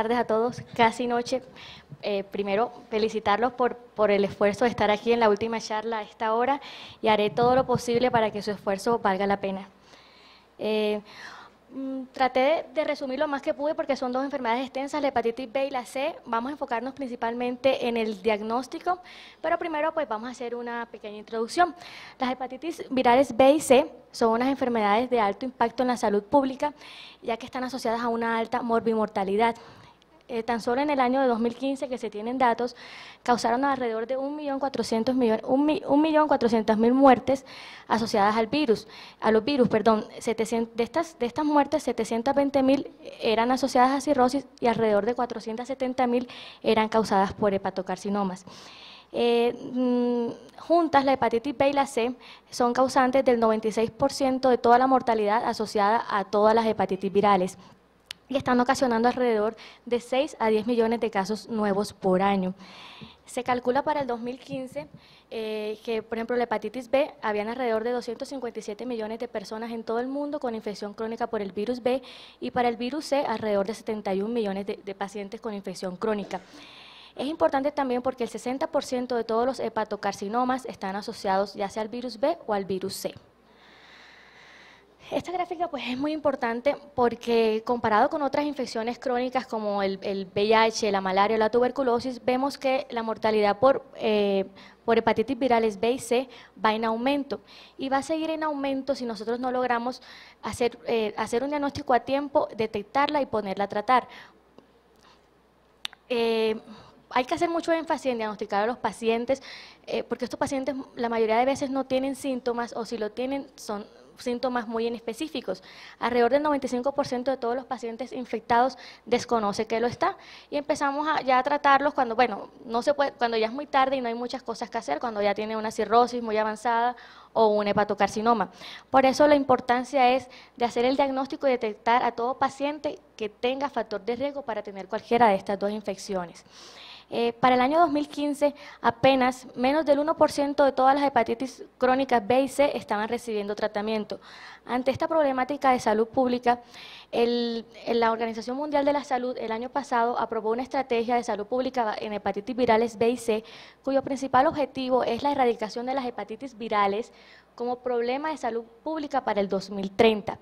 Buenas tardes a todos, casi noche. Eh, primero, felicitarlos por, el esfuerzo de estar aquí en la última charla a esta hora y haré todo lo posible para que su esfuerzo valga la pena. Eh, mm, traté de, resumir lo más que pude porque son dos enfermedades extensas, la hepatitis B y la C. Vamos a enfocarnos principalmente en el diagnóstico, pero primero pues vamos a hacer una pequeña introducción. Las hepatitis virales B y C son unas enfermedades de alto impacto en la salud pública, ya que están asociadas a una alta morbimortalidad. Eh, tan solo en el año de 2015 que se tienen datos, causaron alrededor de 1.400.000 muertes asociadas al virus, a los virus, perdón. de, estas, muertes, 720.000 eran asociadas a cirrosis y alrededor de 470.000 eran causadas por hepatocarcinomas. Eh, mm, juntas, la hepatitis B y la C son causantes del 96% de toda la mortalidad asociada a todas las hepatitis virales y están ocasionando alrededor de 6 a 10 millones de casos nuevos por año. Se calcula para el 2015 eh, que, por ejemplo, la hepatitis B, habían alrededor de 257 millones de personas en todo el mundo con infección crónica por el virus B y para el virus C alrededor de 71 millones de, de pacientes con infección crónica. Es importante también porque el 60% de todos los hepatocarcinomas están asociados ya sea al virus B o al virus C. Esta gráfica pues, es muy importante porque comparado con otras infecciones crónicas como el, VIH, la malaria o la tuberculosis, vemos que la mortalidad por, eh, por hepatitis virales B y C va en aumento y va a seguir en aumento si nosotros no logramos hacer, eh, hacer un diagnóstico a tiempo, detectarla y ponerla a tratar. Eh, hay que hacer mucho énfasis en diagnosticar a los pacientes, porque estos pacientes la mayoría de veces no tienen síntomas o si lo tienen son síntomas muy en específicos. Alrededor del 95% de todos los pacientes infectados desconoce que lo está y empezamos ya a tratarlos cuando, bueno, no se puede, cuando ya es muy tarde y no hay muchas cosas que hacer, cuando ya tiene una cirrosis muy avanzada o un hepatocarcinoma. Por eso la importancia es de hacer el diagnóstico y detectar a todo paciente que tenga factor de riesgo para tener cualquiera de estas dos infecciones. Eh, para el año 2015, apenas menos del 1% de todas las hepatitis crónicas B y C estaban recibiendo tratamiento. Ante esta problemática de salud pública, la Organización Mundial de la Salud el año pasado aprobó una estrategia de salud pública en hepatitis virales B y C, cuyo principal objetivo es la erradicación de las hepatitis virales como problema de salud pública para el 2030,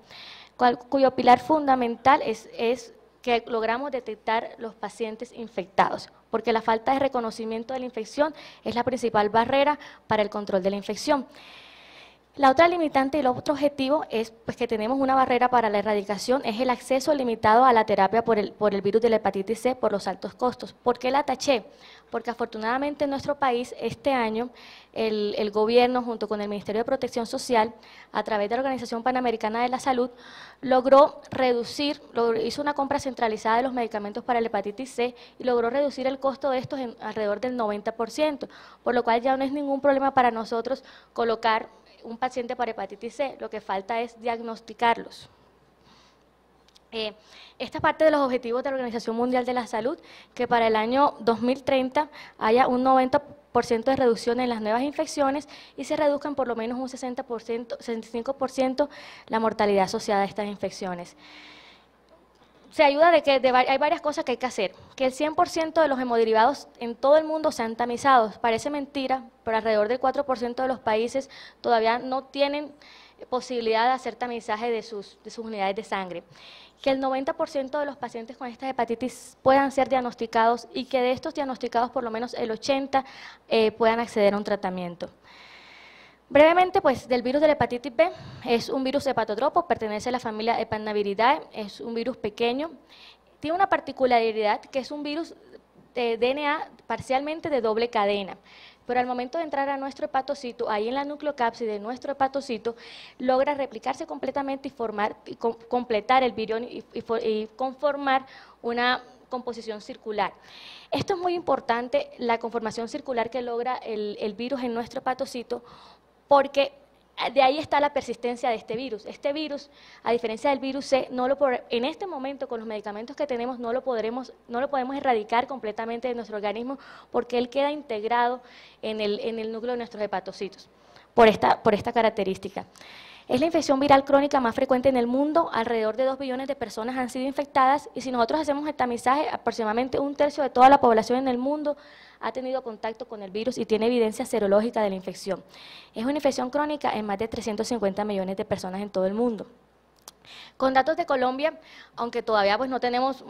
cuyo pilar fundamental es que logramos detectar los pacientes infectados porque la falta de reconocimiento de la infección es la principal barrera para el control de la infección. La otra limitante y el otro objetivo es pues, que tenemos una barrera para la erradicación, es el acceso limitado a la terapia por el, por el virus de la hepatitis C por los altos costos. ¿Por qué la taché? Porque afortunadamente en nuestro país este año el, gobierno junto con el Ministerio de Protección Social a través de la Organización Panamericana de la Salud logró reducir, hizo una compra centralizada de los medicamentos para la hepatitis C y logró reducir el costo de estos en alrededor del 90%, por lo cual ya no es ningún problema para nosotros colocar un paciente para hepatitis C, lo que falta es diagnosticarlos. Eh, esta es parte de los objetivos de la Organización Mundial de la Salud, que para el año 2030 haya un 90% de reducción en las nuevas infecciones y se reduzcan por lo menos un 60%, 65% la mortalidad asociada a estas infecciones se ayuda de que hay varias cosas que hay que hacer. Que el 100% de los hemoderivados en todo el mundo sean tamizados. Parece mentira, pero alrededor del 4% de los países todavía no tienen posibilidad de hacer tamizaje de sus, unidades de sangre. Que el 90% de los pacientes con esta hepatitis puedan ser diagnosticados y que de estos diagnosticados por lo menos el 80% eh, puedan acceder a un tratamiento. Brevemente, pues del virus de la hepatitis B, es un virus hepatotropo, pertenece a la familia epanaviridae, es un virus pequeño, tiene una particularidad que es un virus de DNA parcialmente de doble cadena, pero al momento de entrar a nuestro hepatocito, ahí en la nucleocápside de nuestro hepatocito, logra replicarse completamente y formar, y completar el virión y, conformar una composición circular. Esto es muy importante, la conformación circular que logra el, el virus en nuestro hepatocito, porque eh, de ahí está la persistencia de este virus. Este virus, a diferencia del virus C, en este momento con los medicamentos que tenemos no lo, podremos, no lo podemos erradicar completamente de nuestro organismo porque él queda integrado en el, en el núcleo de nuestros hepatocitos por esta, por esta característica. Es la infección viral crónica más frecuente en el mundo, alrededor de 2 billones de personas han sido infectadas y si nosotros hacemos el tamizaje, aproximadamente un tercio de toda la población en el mundo ha tenido contacto con el virus y tiene evidencia serológica de la infección. Es una infección crónica en más de 350 millones de personas en todo el mundo. Con datos de Colombia, aunque todavía pues, no, tenemos,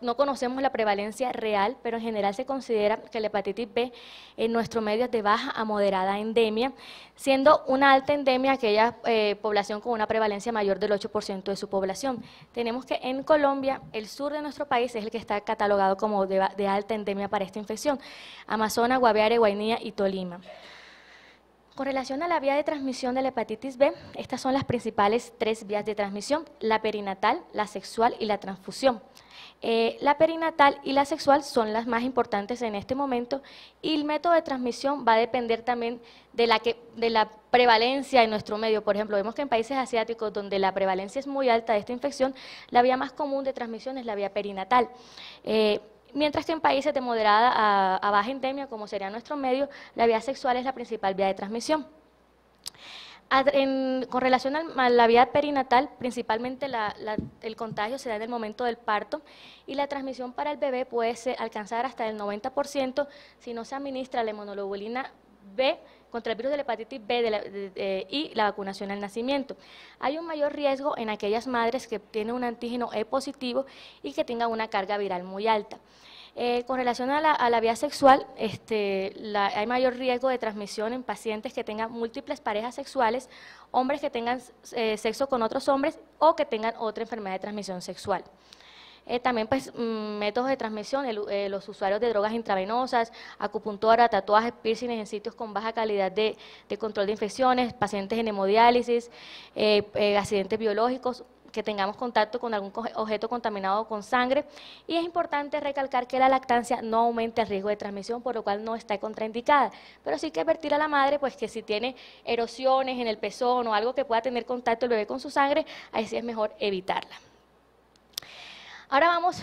no, conocemos la prevalencia real, pero en general se considera que la hepatitis B en nuestro medio es de baja a moderada endemia, siendo una alta endemia aquella eh, población con una prevalencia mayor del 8% de su población. Tenemos que en Colombia, el sur de nuestro país es el que está catalogado como de, de alta endemia para esta infección, Amazonas, Guaviare, Guainía y Tolima. Con relación a la vía de transmisión de la hepatitis B, estas son las principales tres vías de transmisión, la perinatal, la sexual y la transfusión. Eh, la perinatal y la sexual son las más importantes en este momento y el método de transmisión va a depender también de la, prevalencia en nuestro medio. Por ejemplo, vemos que en países asiáticos donde la prevalencia es muy alta de esta infección, la vía más común de transmisión es la vía perinatal. Eh, Mientras que en países de moderada a, baja endemia, como sería nuestro medio, la vía sexual es la principal vía de transmisión. con relación a la vía perinatal, principalmente el contagio se da en el momento del parto y la transmisión para el bebé puede alcanzar hasta el 90% si no se administra la inmunoglobulina B contra el virus de la hepatitis B y la vacunación al nacimiento. Hay un mayor riesgo en aquellas madres que tienen un antígeno E positivo y que tengan una carga viral muy alta. Eh, con relación a la, vía sexual, este, hay mayor riesgo de transmisión en pacientes que tengan múltiples parejas sexuales, hombres que tengan eh, sexo con otros hombres o que tengan otra enfermedad de transmisión sexual. Eh, también pues mm, métodos de transmisión, eh, los usuarios de drogas intravenosas, acupuntura, tatuajes, piercings en sitios con baja calidad de, control de infecciones, pacientes en hemodiálisis, eh, accidentes biológicos, que tengamos contacto con algún objeto contaminado con sangre. Y es importante recalcar que la lactancia no aumenta el riesgo de transmisión, por lo cual no está contraindicada. Pero sí que advertir a la madre pues que si tiene erosiones en el pezón o algo que pueda tener contacto el bebé con su sangre, ahí sí es mejor evitarla. Ahora vamos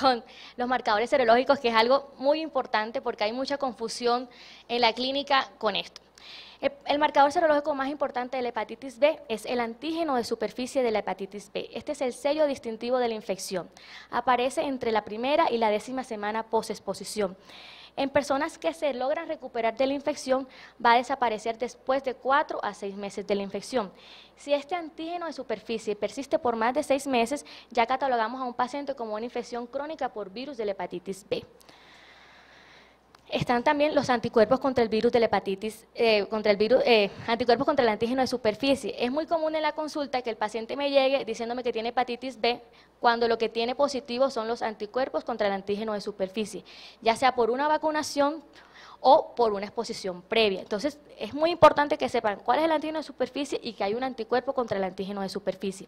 con los marcadores serológicos, que es algo muy importante porque hay mucha confusión en la clínica con esto. El, marcador serológico más importante de la hepatitis B es el antígeno de superficie de la hepatitis B. Este es el sello distintivo de la infección. Aparece entre la primera y la décima semana pos-exposición. En personas que se logran recuperar de la infección, va a desaparecer después de 4 a 6 meses de la infección. Si este antígeno de superficie persiste por más de seis meses, ya catalogamos a un paciente como una infección crónica por virus de la hepatitis B. Están también los anticuerpos contra el virus de la hepatitis, eh, contra el virus, eh, anticuerpos contra el antígeno de superficie. Es muy común en la consulta que el paciente me llegue diciéndome que tiene hepatitis B cuando lo que tiene positivo son los anticuerpos contra el antígeno de superficie, ya sea por una vacunación o por una exposición previa. Entonces, es muy importante que sepan cuál es el antígeno de superficie y que hay un anticuerpo contra el antígeno de superficie.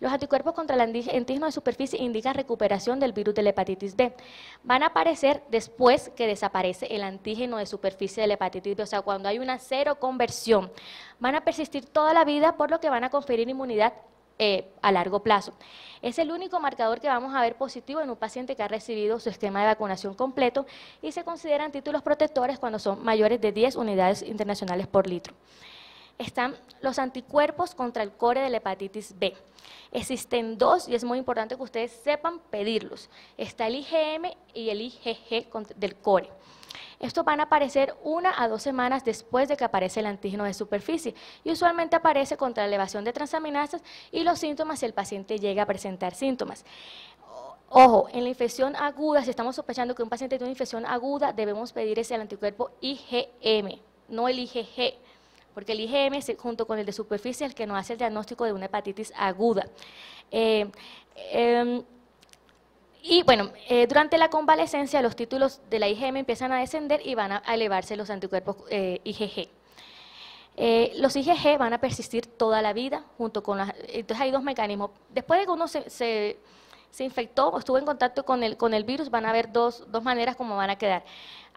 Los anticuerpos contra el antígeno de superficie indican recuperación del virus de la hepatitis B. Van a aparecer después que desaparece el antígeno de superficie de la hepatitis B, o sea, cuando hay una cero conversión. Van a persistir toda la vida, por lo que van a conferir inmunidad eh, a largo plazo. Es el único marcador que vamos a ver positivo en un paciente que ha recibido su esquema de vacunación completo y se consideran títulos protectores cuando son mayores de 10 unidades internacionales por litro. Están los anticuerpos contra el core de la hepatitis B. Existen dos y es muy importante que ustedes sepan pedirlos. Está el IgM y el IgG del core. Estos van a aparecer una a dos semanas después de que aparece el antígeno de superficie y usualmente aparece contra la elevación de transaminasas y los síntomas si el paciente llega a presentar síntomas. Ojo, en la infección aguda, si estamos sospechando que un paciente tiene una infección aguda, debemos pedir ese anticuerpo IgM, no el IgG, porque el IgM junto con el de superficie es el que nos hace el diagnóstico de una hepatitis aguda. Eh, em, y bueno, eh, durante la convalecencia los títulos de la IgM empiezan a descender y van a elevarse los anticuerpos eh, IgG. Eh, los IgG van a persistir toda la vida junto con las... Entonces hay dos mecanismos. Después de que uno se, se, infectó o estuvo en contacto con el, con el virus, van a haber dos, dos maneras como van a quedar.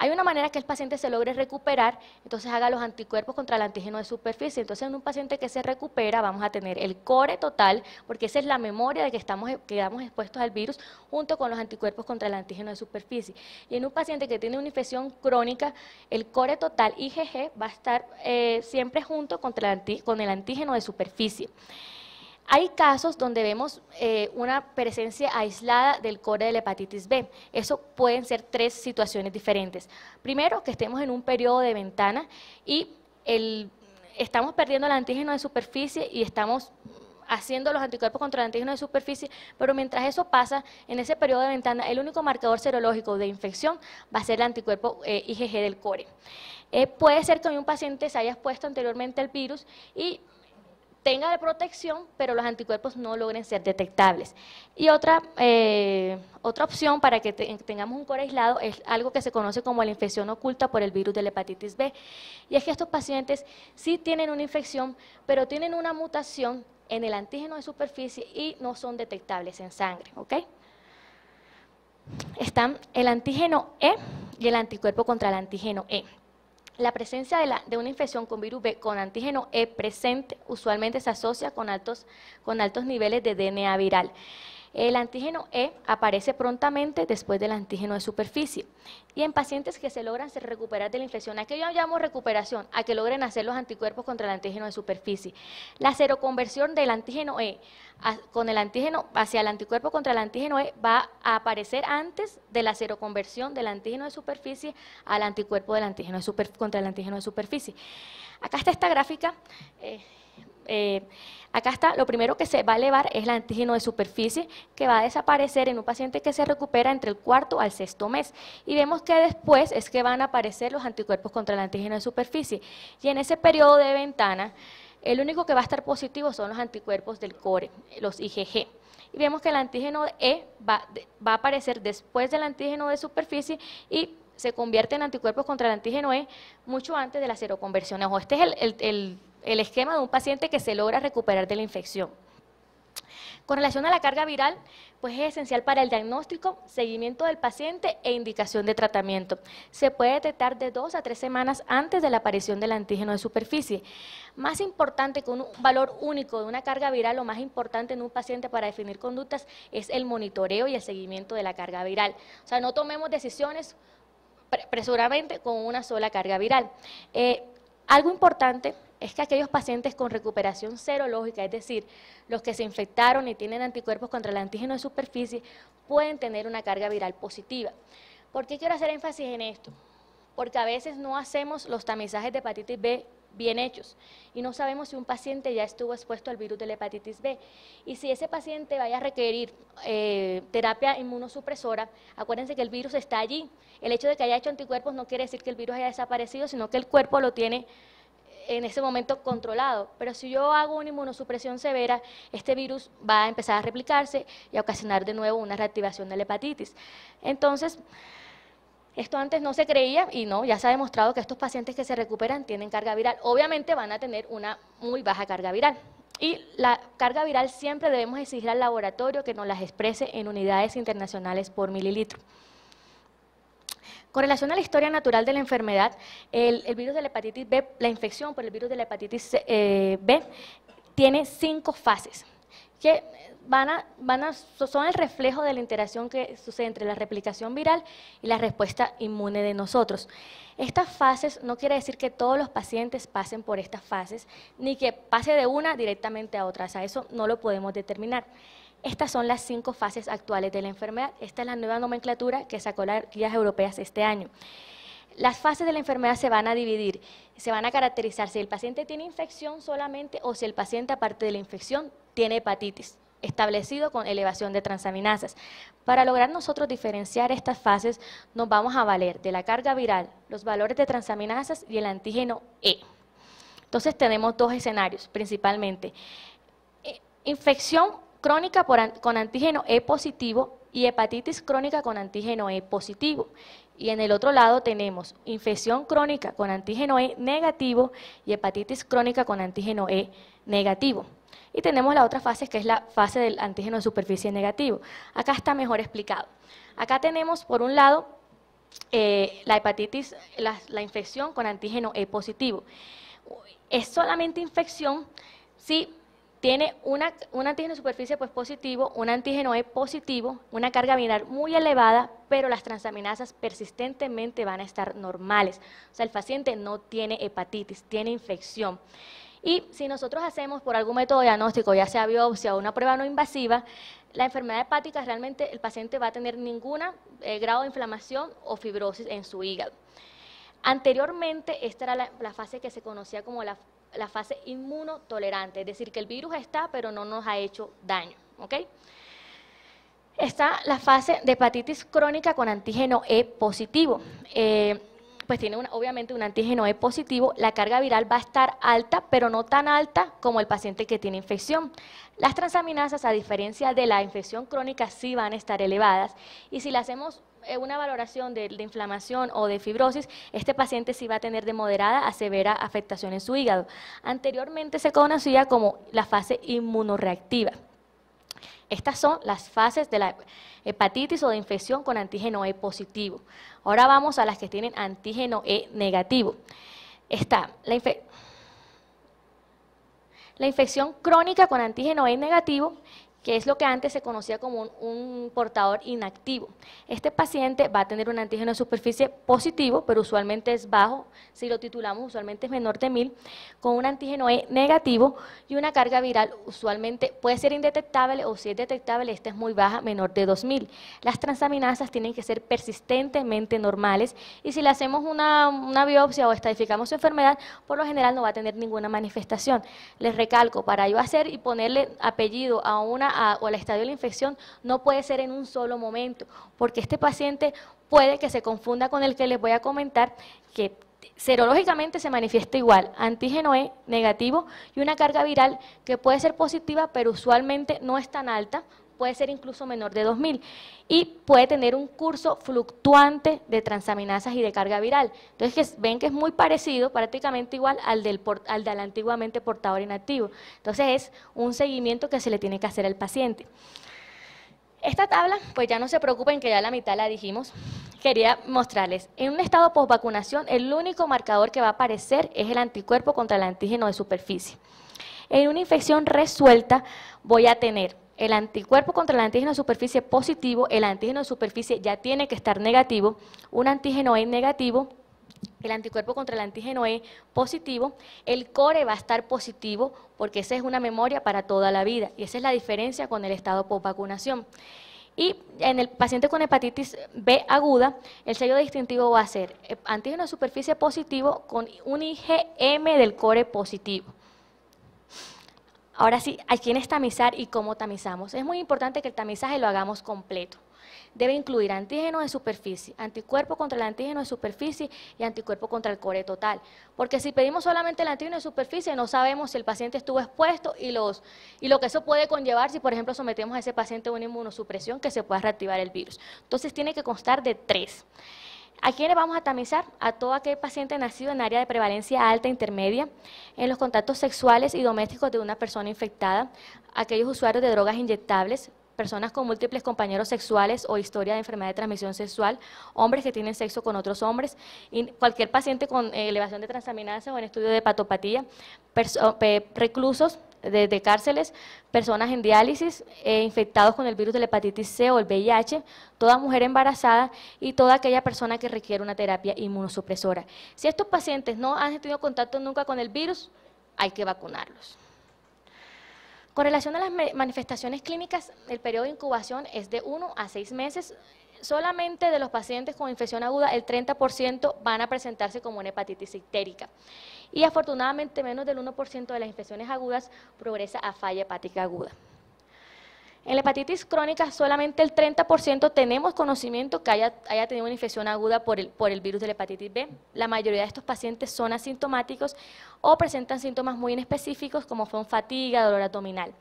Hay una manera que el paciente se logre recuperar, entonces haga los anticuerpos contra el antígeno de superficie. Entonces, en un paciente que se recupera, vamos a tener el core total, porque esa es la memoria de que estamos quedamos expuestos al virus junto con los anticuerpos contra el antígeno de superficie. Y en un paciente que tiene una infección crónica, el core total IgG va a estar eh, siempre junto contra con el antígeno de superficie. Hay casos donde vemos eh, una presencia aislada del core de la hepatitis B. Eso pueden ser tres situaciones diferentes. Primero, que estemos en un periodo de ventana y estamos perdiendo el antígeno de superficie y estamos haciendo los anticuerpos contra el antígeno de superficie, pero mientras eso pasa, en ese periodo de ventana, el único marcador serológico de infección va a ser el anticuerpo eh, IgG del core. Eh, puede ser que un paciente se haya expuesto anteriormente al virus y tenga de protección, pero los anticuerpos no logren ser detectables. Y otra, eh, otra opción para que tengamos un core aislado es algo que se conoce como la infección oculta por el virus de la hepatitis B. Y es que estos pacientes sí tienen una infección, pero tienen una mutación en el antígeno de superficie y no son detectables en sangre. ¿ok? Están el antígeno E y el anticuerpo contra el antígeno E. La presencia de, la, de, una infección con virus B con antígeno E presente usualmente se asocia con altos, con altos niveles de DNA viral. El antígeno E aparece prontamente después del antígeno de superficie. Y en pacientes que se logran recuperar de la infección, ¿a que yo llamo recuperación? A que logren hacer los anticuerpos contra el antígeno de superficie. La seroconversión del antígeno E con el antígeno hacia el anticuerpo contra el antígeno E va a aparecer antes de la seroconversión del antígeno de superficie al anticuerpo del antígeno contra el antígeno de superficie. Acá está esta gráfica. Eh, eh, acá está, lo primero que se va a elevar es el antígeno de superficie que va a desaparecer en un paciente que se recupera entre el cuarto al sexto mes. Y vemos que después es que van a aparecer los anticuerpos contra el antígeno de superficie. Y en ese periodo de ventana, el único que va a estar positivo son los anticuerpos del core, los IgG. Y vemos que el antígeno E va, a aparecer después del antígeno de superficie y se convierte en anticuerpos contra el antígeno E mucho antes de la seroconversión. Ojo, este es el el esquema de un paciente que se logra recuperar de la infección. Con relación a la carga viral, pues es esencial para el diagnóstico, seguimiento del paciente e indicación de tratamiento. Se puede detectar de dos a tres semanas antes de la aparición del antígeno de superficie. Más importante que un valor único de una carga viral, lo más importante en un paciente para definir conductas es el monitoreo y el seguimiento de la carga viral. O sea, no tomemos decisiones presuramente con una sola carga viral. Eh, algo importante es que aquellos pacientes con recuperación serológica, es decir, los que se infectaron y tienen anticuerpos contra el antígeno de superficie, pueden tener una carga viral positiva. ¿Por qué quiero hacer énfasis en esto? Porque a veces no hacemos los tamizajes de hepatitis B bien hechos y no sabemos si un paciente ya estuvo expuesto al virus de la hepatitis B. Y si ese paciente vaya a requerir eh, terapia inmunosupresora, acuérdense que el virus está allí. El hecho de que haya hecho anticuerpos no quiere decir que el virus haya desaparecido, sino que el cuerpo lo tiene en ese momento controlado. Pero si yo hago una inmunosupresión severa, este virus va a empezar a replicarse y a ocasionar de nuevo una reactivación de la hepatitis. Entonces, esto antes no se creía y no, ya se ha demostrado que estos pacientes que se recuperan tienen carga viral. Obviamente van a tener una muy baja carga viral. Y la carga viral siempre debemos exigir al laboratorio que nos las exprese en unidades internacionales por mililitro. Con relación a la historia natural de la enfermedad, el, virus de la hepatitis B, la infección por el virus de la hepatitis eh, B, tiene cinco fases que van son el reflejo de la interacción que sucede entre la replicación viral y la respuesta inmune de nosotros. Estas fases no quiere decir que todos los pacientes pasen por estas fases, ni que pase de una directamente a otra, a eso no lo podemos determinar. Estas son las cinco fases actuales de la enfermedad. Esta es la nueva nomenclatura que sacó las guías europeas este año. Las fases de la enfermedad se van a dividir, se van a caracterizar si el paciente tiene infección solamente o si el paciente, aparte de la infección, tiene hepatitis establecido con elevación de transaminasas. Para lograr nosotros diferenciar estas fases, nos vamos a valer de la carga viral, los valores de transaminasas y el antígeno E. Entonces tenemos dos escenarios principalmente. Eh, infección crónica con antígeno E positivo y hepatitis crónica con antígeno E positivo. Y en el otro lado tenemos infección crónica con antígeno E negativo y hepatitis crónica con antígeno E negativo. Y tenemos la otra fase que es la fase del antígeno de superficie negativo. Acá está mejor explicado. Acá tenemos por un lado eh, la hepatitis, la, la infección con antígeno E positivo. Es solamente infección si tiene un antígeno de superficie pues positivo, un antígeno E positivo, una carga viral muy elevada, pero las transaminasas persistentemente van a estar normales. O sea, el paciente no tiene hepatitis, tiene infección. Y si nosotros hacemos por algún método diagnóstico, ya sea biopsia o una prueba no invasiva, la enfermedad hepática realmente el paciente va a tener ningún eh, grado de inflamación o fibrosis en su hígado. Anteriormente, esta era la fase que se conocía como la la fase inmunotolerante, es decir, que el virus está pero no nos ha hecho daño. ¿ok? Está la fase de hepatitis crónica con antígeno E positivo. Eh, pues tiene obviamente un antígeno E positivo, la carga viral va a estar alta, pero no tan alta como el paciente que tiene infección. Las transaminasas, a diferencia de la infección crónica, sí van a estar elevadas y si la hacemos eh, una valoración de, inflamación o de fibrosis, este paciente sí va a tener de moderada a severa afectación en su hígado. Anteriormente se conocía como la fase inmunoreactiva. Estas son las fases de la hepatitis o de infección con antígeno E positivo. Ahora vamos a las que tienen antígeno E negativo. Está la, la infección crónica con antígeno E negativo que es lo que antes se conocía como un, portador inactivo. Este paciente va a tener un antígeno de superficie positivo, pero usualmente es bajo, si lo titulamos usualmente es menor de 1000, con un antígeno E negativo y una carga viral usualmente puede ser indetectable o si es detectable esta es muy baja, menor de 2000. Las transaminasas tienen que ser persistentemente normales y si le hacemos una, biopsia o estadificamos su enfermedad, por lo general no va a tener ninguna manifestación. Les recalco, para yo hacer y ponerle apellido a una o al estadio de la infección no puede ser en un solo momento, porque este paciente puede que se confunda con el que les voy a comentar, que serológicamente se manifiesta igual, antígeno E negativo y una carga viral que puede ser positiva, pero usualmente no es tan alta, puede ser incluso menor de 2.000 y puede tener un curso fluctuante de transaminasas y de carga viral. Entonces ven que es muy parecido, prácticamente igual al del, al del antiguamente portador inactivo. Entonces es un seguimiento que se le tiene que hacer al paciente. Esta tabla, pues ya no se preocupen que ya la mitad la dijimos, quería mostrarles. En un estado post vacunación, el único marcador que va a aparecer es el anticuerpo contra el antígeno de superficie. En una infección resuelta voy a tener el anticuerpo contra el antígeno de superficie positivo, el antígeno de superficie ya tiene que estar negativo, un antígeno E negativo, el anticuerpo contra el antígeno E positivo, el core va a estar positivo porque esa es una memoria para toda la vida y esa es la diferencia con el estado post-vacunación. Y en el paciente con hepatitis B aguda, el sello distintivo va a ser antígeno de superficie positivo con un IgM del core positivo. Ahora sí, ¿a es tamizar y cómo tamizamos? Es muy importante que el tamizaje lo hagamos completo. Debe incluir antígeno de superficie, anticuerpo contra el antígeno de superficie y anticuerpo contra el core total. Porque si pedimos solamente el antígeno de superficie, no sabemos si el paciente estuvo expuesto y, los, y lo que eso puede conllevar si, por ejemplo, sometemos a ese paciente a una inmunosupresión que se pueda reactivar el virus. Entonces, tiene que constar de tres. ¿A le vamos a tamizar? A todo aquel paciente nacido en área de prevalencia alta e intermedia, en los contactos sexuales y domésticos de una persona infectada, aquellos usuarios de drogas inyectables, personas con múltiples compañeros sexuales o historia de enfermedad de transmisión sexual, hombres que tienen sexo con otros hombres, cualquier paciente con eh, elevación de transaminasa o en estudio de patopatía, reclusos de, cárceles, personas en diálisis, eh, infectados con el virus de la hepatitis C o el VIH, toda mujer embarazada y toda aquella persona que requiere una terapia inmunosupresora. Si estos pacientes no han tenido contacto nunca con el virus, hay que vacunarlos. Con relación a las manifestaciones clínicas, el periodo de incubación es de 1 a 6 meses. Solamente de los pacientes con infección aguda, el 30% van a presentarse como una hepatitis histérica. Y afortunadamente, menos del 1% de las infecciones agudas progresa a falla hepática aguda. En la hepatitis crónica solamente el 30% tenemos conocimiento que haya, tenido una infección aguda por el, por el virus de la hepatitis B. La mayoría de estos pacientes son asintomáticos o presentan síntomas muy inespecíficos como son fatiga, dolor abdominal.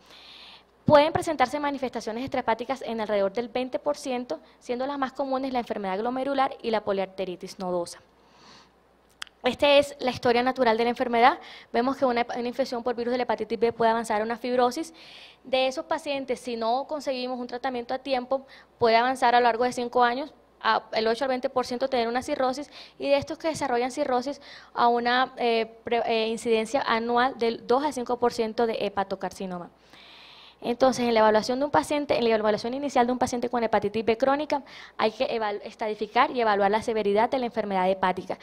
Pueden presentarse manifestaciones estrepáticas en alrededor del 20%, siendo las más comunes la enfermedad glomerular y la poliarteritis nodosa. Esta es la historia natural de la enfermedad. Vemos que una, infección por virus de hepatitis B puede avanzar a una fibrosis. De esos pacientes, si no conseguimos un tratamiento a tiempo, puede avanzar a lo largo de cinco años, el 8 al 20% tener una cirrosis, y de estos que desarrollan cirrosis, a una eh, eh, incidencia anual del 2 al 5% de hepatocarcinoma. Entonces, en la evaluación de un paciente, en la evaluación inicial de un paciente con hepatitis B crónica, hay que estadificar y evaluar la severidad de la enfermedad hepática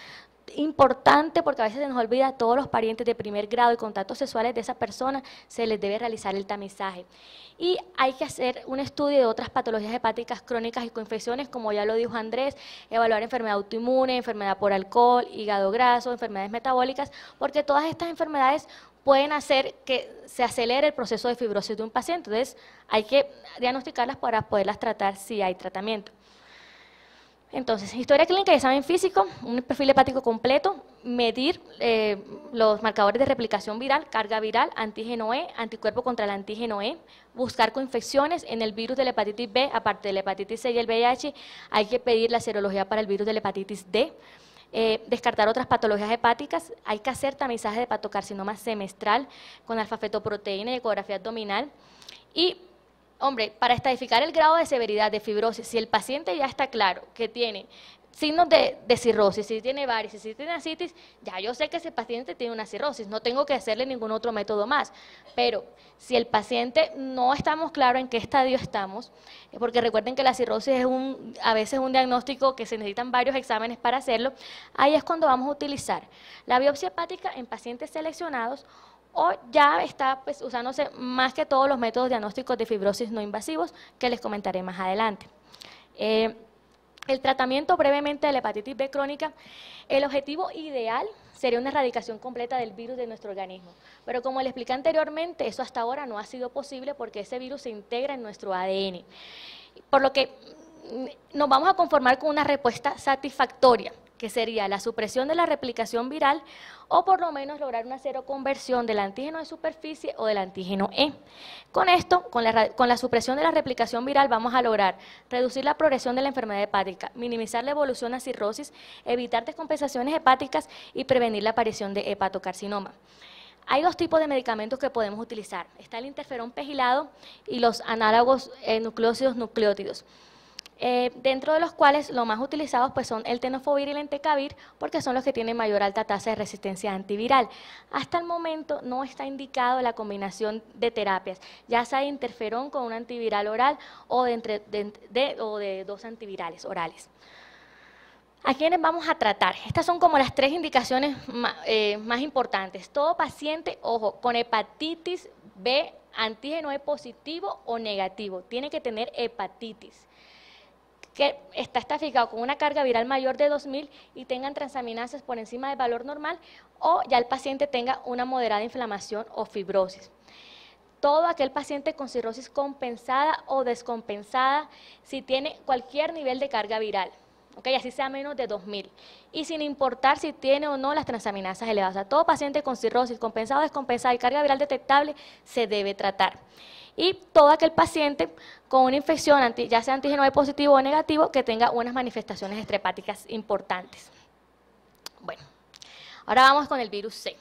importante porque a veces se nos olvida a todos los parientes de primer grado y contactos sexuales de esa persona se les debe realizar el tamizaje. Y hay que hacer un estudio de otras patologías hepáticas crónicas y infecciones, como ya lo dijo Andrés, evaluar enfermedad autoinmune, enfermedad por alcohol, hígado graso, enfermedades metabólicas, porque todas estas enfermedades pueden hacer que se acelere el proceso de fibrosis de un paciente. Entonces, hay que diagnosticarlas para poderlas tratar si hay tratamiento. Entonces, historia clínica, examen físico, un perfil hepático completo, medir eh, los marcadores de replicación viral, carga viral, antígeno E, anticuerpo contra el antígeno E, buscar coinfecciones en el virus de la hepatitis B, aparte de la hepatitis C y el VIH, hay que pedir la serología para el virus de la hepatitis D. Eh, descartar otras patologías hepáticas, hay que hacer tamizaje de patocarcinoma semestral con alfa-fetoproteína y ecografía abdominal y Hombre, para estadificar el grado de severidad de fibrosis, si el paciente ya está claro que tiene signos de, cirrosis, si tiene varices, si tiene asitis, ya yo sé que ese paciente tiene una cirrosis, no tengo que hacerle ningún otro método más. Pero si el paciente no estamos claros en qué estadio estamos, porque recuerden que la cirrosis es un, a veces un diagnóstico que se necesitan varios exámenes para hacerlo, ahí es cuando vamos a utilizar la biopsia hepática en pacientes seleccionados o ya está pues, usándose más que todos los métodos diagnósticos de fibrosis no invasivos que les comentaré más adelante. Eh, el tratamiento brevemente de la hepatitis B crónica, el objetivo ideal sería una erradicación completa del virus de nuestro organismo. Pero como les expliqué anteriormente, eso hasta ahora no ha sido posible porque ese virus se integra en nuestro ADN. Por lo que mm, nos vamos a conformar con una respuesta satisfactoria que sería la supresión de la replicación viral o por lo menos lograr una cero conversión del antígeno de superficie o del antígeno E. Con esto, con la, supresión de la replicación viral vamos a lograr reducir la progresión de la enfermedad hepática, minimizar la evolución a cirrosis, evitar descompensaciones hepáticas y prevenir la aparición de hepatocarcinoma. Hay dos tipos de medicamentos que podemos utilizar. Está el interferón pegilado y los análogos eh, nucleótidos. Eh, dentro de los cuales lo más utilizados pues, son el tenofovir y el entecavir, porque son los que tienen mayor alta tasa de resistencia antiviral. Hasta el momento no está indicado la combinación de terapias, ya sea interferón con un antiviral oral o de, dos antivirales orales. ¿A quiénes vamos a tratar? Estas son como las tres indicaciones eh, más, importantes. Todo paciente, ojo, con hepatitis B antígeno E positivo o negativo, tiene que tener hepatitis que está estaficado con una carga viral mayor de 2000 y tengan transaminasas por encima del valor normal o ya el paciente tenga una moderada inflamación o fibrosis. Todo aquel paciente con cirrosis compensada o descompensada si tiene cualquier nivel de carga viral. Okay, así sea menos de 2.000. Y sin importar si tiene o no las transaminasas elevadas. todo paciente con cirrosis compensada o descompensada y carga viral detectable se debe tratar y todo aquel paciente con una infección, ya sea antígeno de positivo o negativo, que tenga unas manifestaciones estrepáticas importantes. Bueno, ahora vamos con el virus C.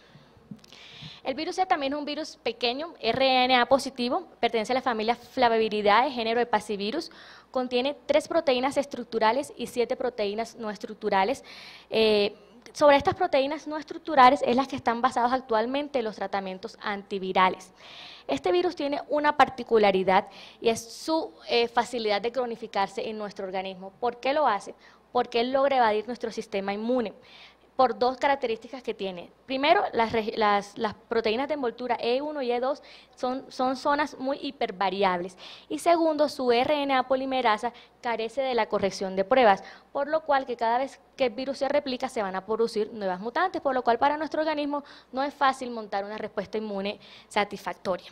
El virus C también es un virus pequeño, RNA positivo, pertenece a la familia de género de pasivirus, contiene tres proteínas estructurales y siete proteínas no estructurales. Eh, sobre estas proteínas no estructurales es las que están basados actualmente los tratamientos antivirales. Este virus tiene una particularidad y es su eh, facilidad de cronificarse en nuestro organismo. ¿Por qué lo hace? Porque él logra evadir nuestro sistema inmune por dos características que tiene. Primero, las, proteínas de envoltura E1 y E2 son, son zonas muy hipervariables. Y segundo, su RNA polimerasa carece de la corrección de pruebas, por lo cual que cada vez que el virus se replica se van a producir nuevas mutantes, por lo cual para nuestro organismo no es fácil montar una respuesta inmune satisfactoria.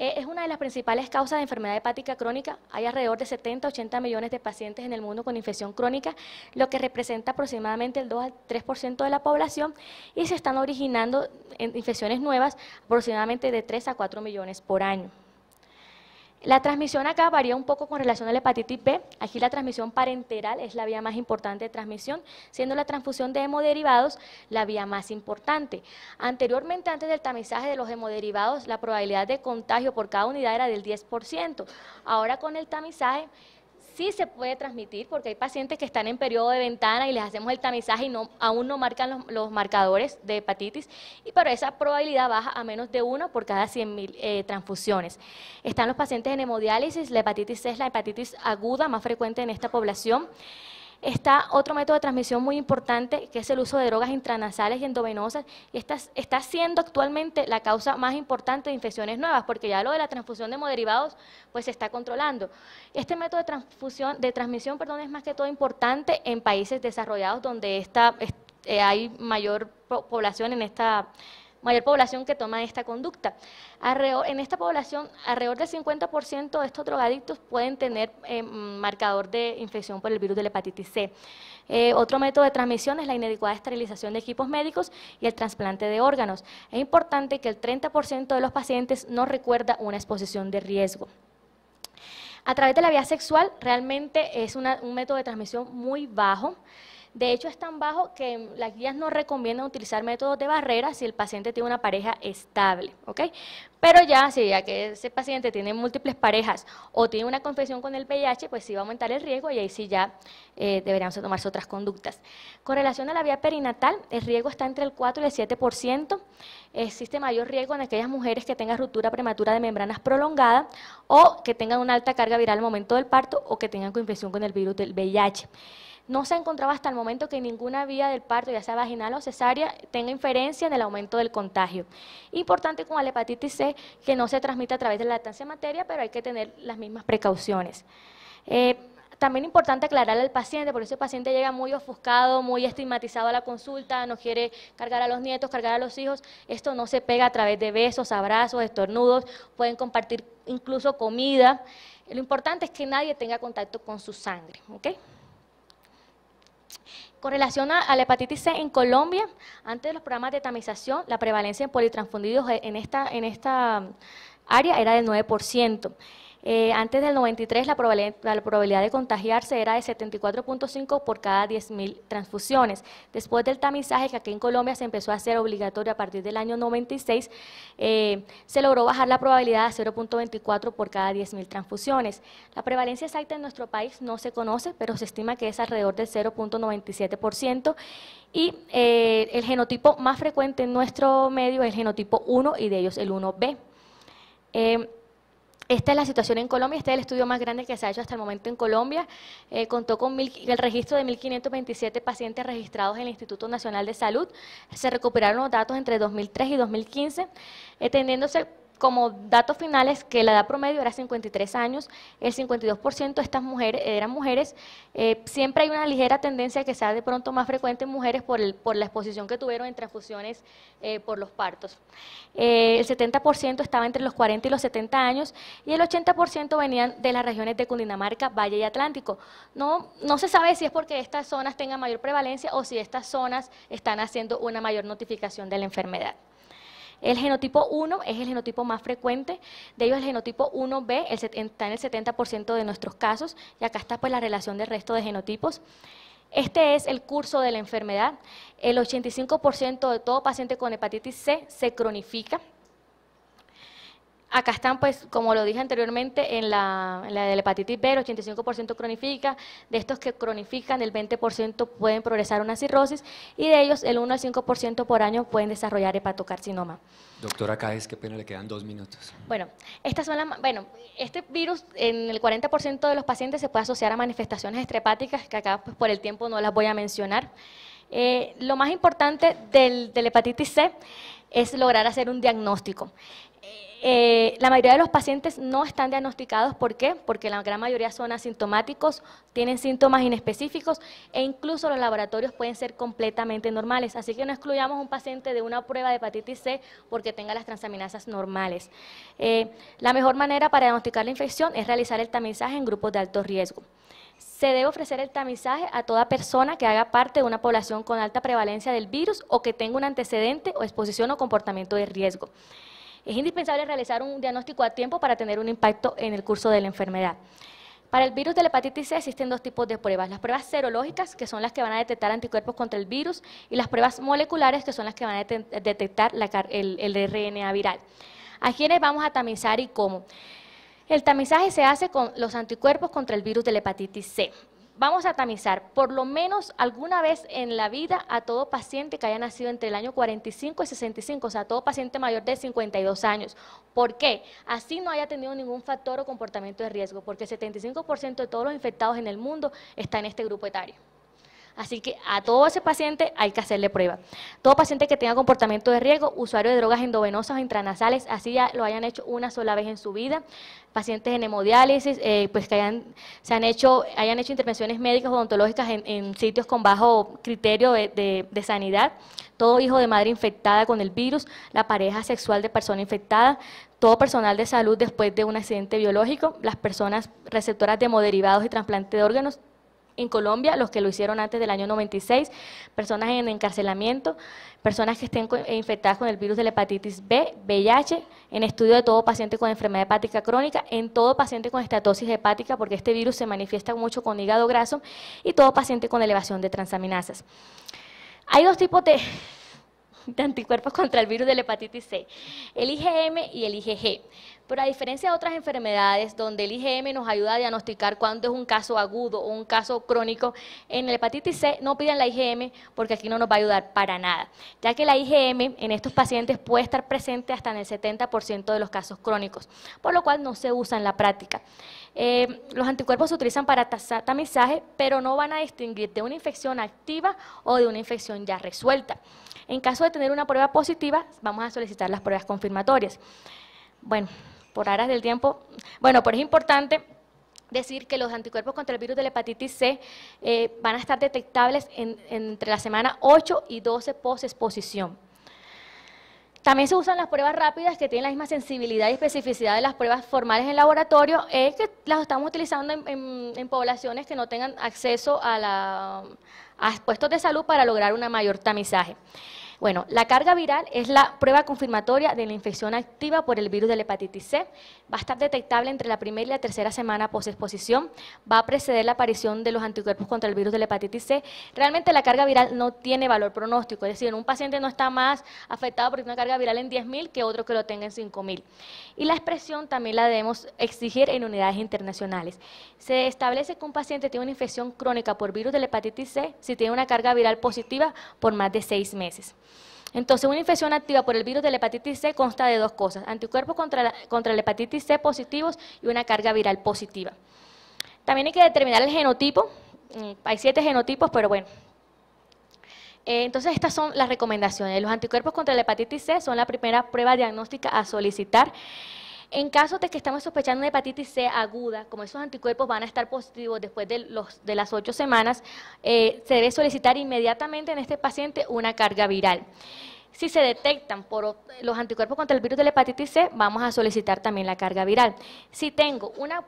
Eh, es una de las principales causas de enfermedad hepática crónica. Hay alrededor de 70 a 80 millones de pacientes en el mundo con infección crónica, lo que representa aproximadamente el 2 al 3% de la población y se están originando infecciones nuevas aproximadamente de 3 a 4 millones por año. La transmisión acá varía un poco con relación a la hepatitis B. Aquí la transmisión parenteral es la vía más importante de transmisión, siendo la transfusión de hemoderivados la vía más importante. Anteriormente, antes del tamizaje de los hemoderivados, la probabilidad de contagio por cada unidad era del 10%. Ahora con el tamizaje sí se puede transmitir porque hay pacientes que están en periodo de ventana y les hacemos el tamizaje y no, aún no marcan los, marcadores de hepatitis, y pero esa probabilidad baja a menos de uno por cada 100.000 eh, transfusiones. Están los pacientes en hemodiálisis, la hepatitis C es la hepatitis aguda más frecuente en esta población. Está otro método de transmisión muy importante, que es el uso de drogas intranasales y endovenosas, y está, está siendo actualmente la causa más importante de infecciones nuevas, porque ya lo de la transfusión de hemoderivados pues, se está controlando. Este método de, transfusión, de transmisión perdón, es más que todo importante en países desarrollados donde esta, eh, hay mayor población en esta mayor población que toma esta conducta. en esta población, alrededor del 50% de estos drogadictos pueden tener eh, marcador de infección por el virus de la hepatitis C. Eh, otro método de transmisión es la inadecuada esterilización de equipos médicos y el trasplante de órganos. Es importante que el 30% de los pacientes no recuerda una exposición de riesgo. A través de la vía sexual realmente es un método de transmisión muy bajo. De hecho, es tan bajo que las guías no recomiendan utilizar métodos de barrera si el paciente tiene una pareja estable, ¿ok? Pero ya, si ya que ese paciente tiene múltiples parejas o tiene una confesión con el VIH, pues sí va a aumentar el riesgo y ahí sí ya eh, deberíamos tomarse otras conductas. Con relación a la vía perinatal, el riesgo está entre el 4 y el 7%. Existe mayor riesgo en aquellas mujeres que tengan ruptura prematura de membranas prolongada o que tengan una alta carga viral al momento del parto o que tengan confesión con el virus del VIH no se encontraba hasta el momento que ninguna vía del parto, ya sea vaginal o cesárea, tenga inferencia en el aumento del contagio. Importante con la hepatitis C que no se transmite a través de la lactancia materia, pero hay que tener las mismas precauciones. Eh, también importante aclararle al paciente, porque ese paciente llega muy ofuscado, muy estigmatizado a la consulta, no quiere cargar a los nietos, cargar a los hijos. Esto no se pega a través de besos, abrazos, estornudos, pueden compartir incluso comida. Lo importante es que nadie tenga contacto con su sangre. Con relación a, la hepatitis C en Colombia, antes de los programas de tamización, la prevalencia en politransfundidos en esta, en esta área era del 9%. Eh, antes del 93 la probabilidad, de contagiarse era de 74.5 por cada 10.000 transfusiones. Después del tamizaje que aquí en Colombia se empezó a hacer obligatorio a partir del año 96, eh, se logró bajar la probabilidad a 0.24 por cada 10.000 transfusiones. La prevalencia exacta en nuestro país no se conoce, pero se estima que es alrededor del 0.97% y eh, el genotipo más frecuente en nuestro medio es el genotipo 1 y de ellos el 1B. Esta es la situación en Colombia, este es el estudio más grande que se ha hecho hasta el momento en Colombia. Eh, contó con el registro de 1.527 pacientes registrados en el Instituto Nacional de Salud. Se recuperaron los datos entre 2003 y 2015, eh, teniéndose como datos finales que la edad promedio era 53 años, el 52% de estas mujeres eran mujeres. Eh, siempre hay una ligera tendencia que sea de pronto más frecuente en mujeres por, la exposición que tuvieron en transfusiones eh, por los partos. Eh, el 70% estaba entre los 40 y los 70 años y el 80% venían de las regiones de Cundinamarca, Valle y Atlántico. no se sabe si es porque estas zonas tengan mayor prevalencia o si estas zonas están haciendo una mayor notificación de la enfermedad. El genotipo 1 es el genotipo más frecuente, de ellos el genotipo 1B está en el 70% de nuestros casos y acá está pues la relación del resto de genotipos. Este es el curso de la enfermedad. El 85% de todo paciente con hepatitis C se cronifica, Acá están, pues, como lo dije anteriormente, en la, del de hepatitis B, el 85% cronifica, de estos que cronifican, el 20% pueden progresar una cirrosis y de ellos el 1 al 5% por año pueden desarrollar hepatocarcinoma. Doctora Cáez, qué pena, le quedan dos minutos. Bueno, estas son las, bueno este virus en el 40% de los pacientes se puede asociar a manifestaciones estrepáticas, que acá pues, por el tiempo no las voy a mencionar. Eh, lo más importante del, del hepatitis C es lograr hacer un diagnóstico. Eh, la mayoría de los pacientes no están diagnosticados, ¿por qué? Porque la gran mayoría son asintomáticos, tienen síntomas inespecíficos e incluso los laboratorios pueden ser completamente normales. Así que no excluyamos un paciente de una prueba de hepatitis C porque tenga las transaminasas normales. Eh, la mejor manera para diagnosticar la infección es realizar el tamizaje en grupos de alto riesgo. Se debe ofrecer el tamizaje a toda persona que haga parte de una población con alta prevalencia del virus o que tenga un antecedente o exposición o comportamiento de riesgo. Es indispensable realizar un diagnóstico a tiempo para tener un impacto en el curso de la enfermedad. Para el virus de la hepatitis C existen dos tipos de pruebas. Las pruebas serológicas, que son las que van a detectar anticuerpos contra el virus, y las pruebas moleculares, que son las que van a detectar el, el RNA viral. ¿A quiénes vamos a tamizar y cómo? El tamizaje se hace con los anticuerpos contra el virus de la hepatitis C. Vamos a tamizar por lo menos alguna vez en la vida a todo paciente que haya nacido entre el año 45 y 65, o sea, todo paciente mayor de 52 años. ¿Por qué? Así no haya tenido ningún factor o comportamiento de riesgo, porque el 75% de todos los infectados en el mundo está en este grupo etario. Así que a todo ese paciente hay que hacerle prueba. Todo paciente que tenga comportamiento de riesgo, usuario de drogas endovenosas o intranasales, así ya lo hayan hecho una sola vez en su vida, pacientes en hemodiálisis, eh, pues que hayan, se han hecho, hayan hecho intervenciones médicas o odontológicas en, sitios con bajo criterio de, de sanidad, todo hijo de madre infectada con el virus, la pareja sexual de persona infectada, todo personal de salud después de un accidente biológico, las personas receptoras de hemoderivados y trasplante de órganos, en Colombia, los que lo hicieron antes del año 96, personas en encarcelamiento, personas que estén infectadas con el virus de la hepatitis B, VIH, en estudio de todo paciente con enfermedad hepática crónica, en todo paciente con estatosis hepática, porque este virus se manifiesta mucho con hígado graso, y todo paciente con elevación de transaminasas. Hay dos tipos de de anticuerpos contra el virus de la hepatitis C, el IgM y el IgG. Pero a diferencia de otras enfermedades donde el IgM nos ayuda a diagnosticar cuándo es un caso agudo o un caso crónico, en la hepatitis C no piden la IgM porque aquí no nos va a ayudar para nada, ya que la IgM en estos pacientes puede estar presente hasta en el 70% de los casos crónicos, por lo cual no se usa en la práctica. Eh, los anticuerpos se utilizan para tamizaje, pero no van a distinguir de una infección activa o de una infección ya resuelta. En caso de tener una prueba positiva, vamos a solicitar las pruebas confirmatorias. Bueno, por aras del tiempo, bueno, pero es importante decir que los anticuerpos contra el virus de la hepatitis C eh, van a estar detectables entre la semana 8 y 12 post exposición. También se usan las pruebas rápidas que tienen la misma sensibilidad y especificidad de las pruebas formales en laboratorio, es que las estamos utilizando en, poblaciones que no tengan acceso a, la, a puestos de salud para lograr un mayor tamizaje. Bueno, la carga viral es la prueba confirmatoria de la infección activa por el virus de la hepatitis C. Va a estar detectable entre la primera y la tercera semana posexposición. Va a preceder la aparición de los anticuerpos contra el virus de la hepatitis C. Realmente la carga viral no tiene valor pronóstico, es decir, un paciente no está más afectado por una carga viral en 10.000 que otro que lo tenga en 5.000. Y la expresión también la debemos exigir en unidades internacionales. Se establece que un paciente tiene una infección crónica por virus de la hepatitis C si tiene una carga viral positiva por más de seis meses. Entonces, una infección activa por el virus de la hepatitis C consta de dos cosas, anticuerpos contra la, contra hepatitis C positivos y una carga viral positiva. También hay que determinar el genotipo, mm, hay siete genotipos, pero bueno. Eh, entonces, estas son las recomendaciones. Los anticuerpos contra la hepatitis C son la primera prueba diagnóstica a solicitar. En caso de que estamos sospechando una hepatitis C aguda, como esos anticuerpos van a estar positivos después de, los, de las ocho semanas, eh, se debe solicitar inmediatamente en este paciente una carga viral. Si se detectan por los anticuerpos contra el virus de la hepatitis C, vamos a solicitar también la carga viral. Si tengo una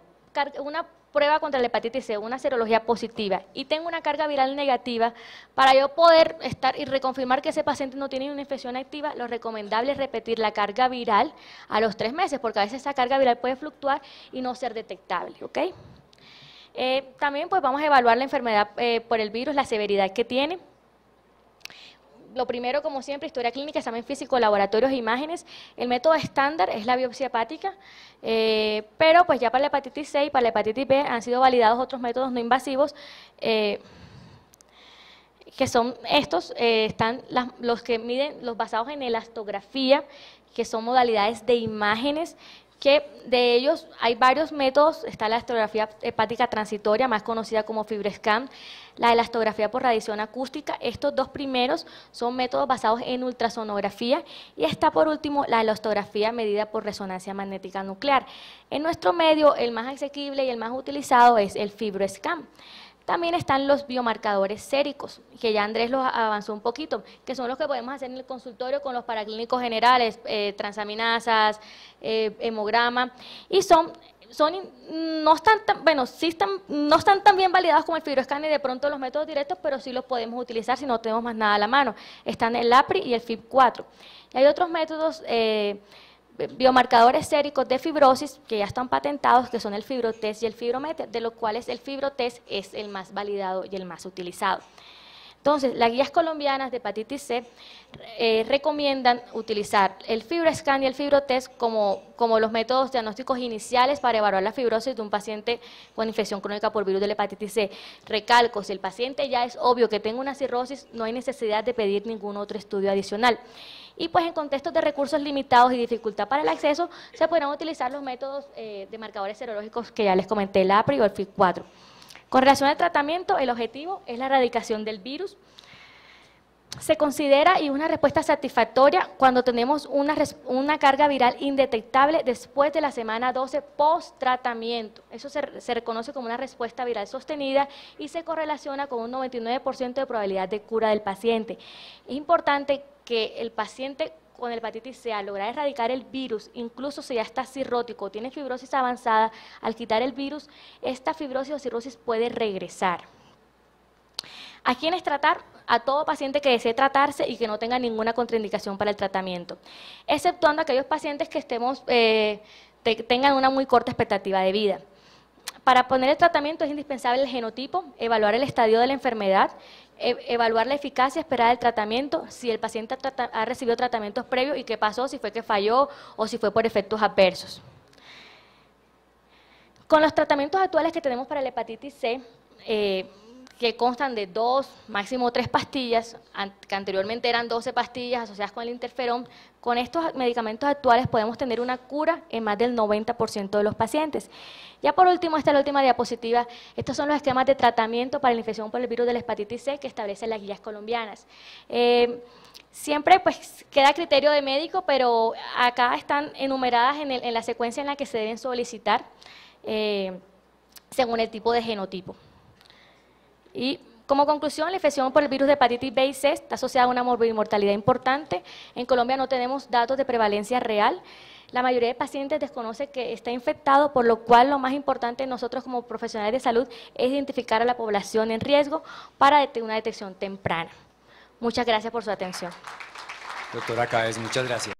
una prueba contra la hepatitis C, una serología positiva, y tengo una carga viral negativa, para yo poder estar y reconfirmar que ese paciente no tiene una infección activa, lo recomendable es repetir la carga viral a los tres meses, porque a veces esa carga viral puede fluctuar y no ser detectable, ¿ok? Eh, también pues vamos a evaluar la enfermedad eh, por el virus, la severidad que tiene, lo primero, como siempre, historia clínica, examen físico, laboratorios, e imágenes. El método estándar es la biopsia hepática, eh, pero pues ya para la hepatitis C y para la hepatitis B han sido validados otros métodos no invasivos, eh, que son estos, eh, están los que miden, los basados en elastografía, que son modalidades de imágenes que de ellos hay varios métodos, está la elastografía hepática transitoria, más conocida como FibreScan, la elastografía por radiación acústica, estos dos primeros son métodos basados en ultrasonografía y está por último la elastografía medida por resonancia magnética nuclear. En nuestro medio el más asequible y el más utilizado es el FibreScan. También están los biomarcadores séricos, que ya Andrés los avanzó un poquito, que son los que podemos hacer en el consultorio con los paraclínicos generales, eh, transaminasas, eh, hemograma, y son son, no están tan, bueno, sí están, no están tan bien validados como el FibroScan y de pronto los métodos directos, pero sí los podemos utilizar si no tenemos más nada a la mano. Están el APRI y el FIB4. hay otros métodos eh, biomarcadores séricos de fibrosis que ya están patentados, que son el fibrotest y el fibromete de los cuales el fibrotest es el más validado y el más utilizado. Entonces, las guías colombianas de hepatitis C eh, recomiendan utilizar el FibroScan y el FibroTest como, como los métodos diagnósticos iniciales para evaluar la fibrosis de un paciente con infección crónica por virus de la hepatitis C. Recalco, si el paciente ya es obvio que tenga una cirrosis, no hay necesidad de pedir ningún otro estudio adicional. Y pues en contextos de recursos limitados y dificultad para el acceso, se podrán utilizar los métodos eh, de marcadores serológicos que ya les comenté, el APRI o el FIB4. Con relación al tratamiento, el objetivo es la erradicación del virus. Se considera y una respuesta satisfactoria cuando tenemos una, carga viral indetectable después de la semana 12 post-tratamiento. Eso se, se reconoce como una respuesta viral sostenida y se correlaciona con un 99% de probabilidad de cura del paciente. Es importante que el paciente con hepatitis C, al lograr erradicar el virus, incluso si ya está cirrótico, tiene fibrosis avanzada, al quitar el virus, esta fibrosis o cirrosis puede regresar. ¿A es tratar? A todo paciente que desee tratarse y que no tenga ninguna contraindicación para el tratamiento, exceptuando aquellos pacientes que estemos, eh, tengan una muy corta expectativa de vida. Para poner el tratamiento es indispensable el genotipo, evaluar el estadio de la enfermedad e-, evaluar la eficacia esperada del tratamiento, si el paciente ha recibido tratamientos previos y qué pasó, si fue que falló o si fue por efectos adversos. Con los tratamientos actuales que tenemos para la hepatitis C, eh, que constan de dos, máximo tres pastillas, que anteriormente eran 12 pastillas asociadas con el interferón, con estos medicamentos actuales podemos tener una cura en más del 90% de los pacientes. Ya por último, esta es la última diapositiva. Estos son los esquemas de tratamiento para la infección por el virus de la hepatitis C que establecen las guías colombianas. Eh, siempre pues queda criterio de médico, pero acá están enumeradas en, la secuencia en la que se deben solicitar eh, según el tipo de genotipo. Y como conclusión, la infección por el virus de hepatitis B y C está asociada a una mortalidad importante. En Colombia no tenemos datos de prevalencia real. La mayoría de pacientes desconoce que está infectado, por lo cual lo más importante nosotros como profesionales de salud es identificar a la población en riesgo para una detección temprana. Muchas gracias por su atención. Doctora Cáez, muchas gracias.